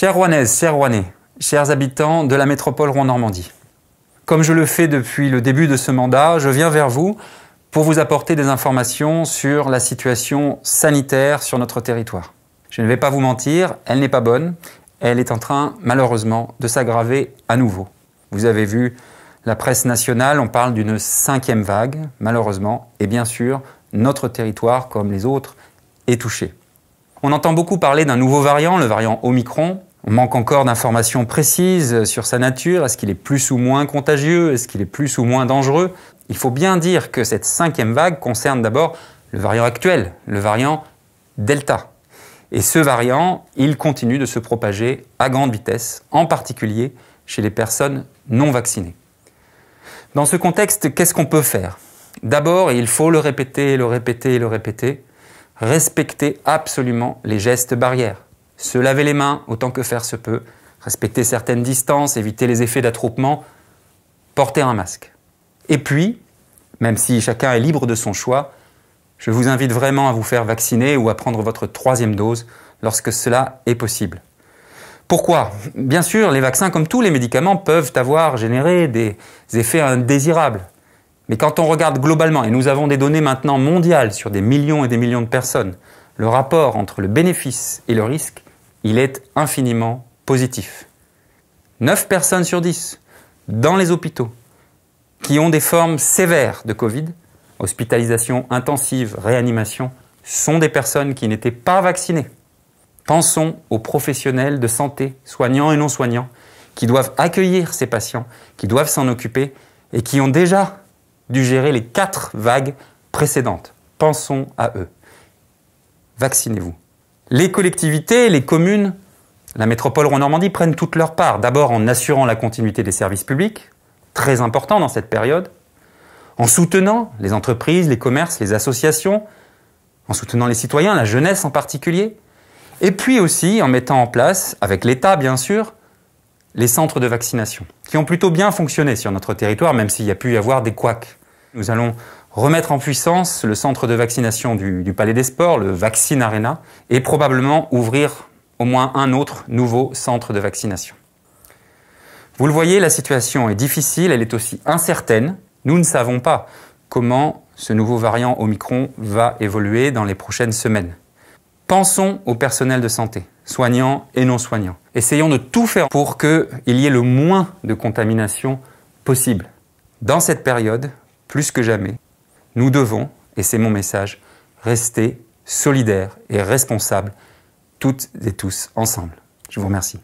Chers Rouennaises, chers Rouennais, chers habitants de la métropole Rouen-Normandie, comme je le fais depuis le début de ce mandat, je viens vers vous pour vous apporter des informations sur la situation sanitaire sur notre territoire. Je ne vais pas vous mentir, elle n'est pas bonne, elle est en train malheureusement de s'aggraver à nouveau. Vous avez vu la presse nationale, on parle d'une cinquième vague, malheureusement, et bien sûr, notre territoire, comme les autres, est touché. On entend beaucoup parler d'un nouveau variant, le variant Omicron, on manque encore d'informations précises sur sa nature, est-ce qu'il est plus ou moins contagieux, est-ce qu'il est plus ou moins dangereux. Il faut bien dire que cette cinquième vague concerne d'abord le variant actuel, le variant Delta. Et ce variant, il continue de se propager à grande vitesse, en particulier chez les personnes non vaccinées. Dans ce contexte, qu'est-ce qu'on peut faire D'abord, il faut le répéter, le répéter, le répéter, respecter absolument les gestes barrières se laver les mains autant que faire se peut, respecter certaines distances, éviter les effets d'attroupement, porter un masque. Et puis, même si chacun est libre de son choix, je vous invite vraiment à vous faire vacciner ou à prendre votre troisième dose lorsque cela est possible. Pourquoi Bien sûr, les vaccins, comme tous les médicaments, peuvent avoir généré des effets indésirables. Mais quand on regarde globalement, et nous avons des données maintenant mondiales sur des millions et des millions de personnes, le rapport entre le bénéfice et le risque il est infiniment positif. 9 personnes sur 10 dans les hôpitaux qui ont des formes sévères de Covid, hospitalisation intensive, réanimation, sont des personnes qui n'étaient pas vaccinées. Pensons aux professionnels de santé, soignants et non soignants, qui doivent accueillir ces patients, qui doivent s'en occuper et qui ont déjà dû gérer les quatre vagues précédentes. Pensons à eux. Vaccinez-vous les collectivités, les communes, la métropole Rouen-Normandie prennent toute leur part. D'abord en assurant la continuité des services publics, très important dans cette période, en soutenant les entreprises, les commerces, les associations, en soutenant les citoyens, la jeunesse en particulier, et puis aussi en mettant en place, avec l'État bien sûr, les centres de vaccination, qui ont plutôt bien fonctionné sur notre territoire, même s'il y a pu y avoir des couacs. Nous allons remettre en puissance le centre de vaccination du, Palais des Sports, le Vaccine Arena, et probablement ouvrir au moins un autre nouveau centre de vaccination. Vous le voyez, la situation est difficile, elle est aussi incertaine. Nous ne savons pas comment ce nouveau variant Omicron va évoluer dans les prochaines semaines. Pensons au personnel de santé, soignants et non soignants. Essayons de tout faire pour qu'il y ait le moins de contamination possible. Dans cette période, plus que jamais, nous devons, et c'est mon message, rester solidaires et responsables, toutes et tous ensemble. Je vous remercie.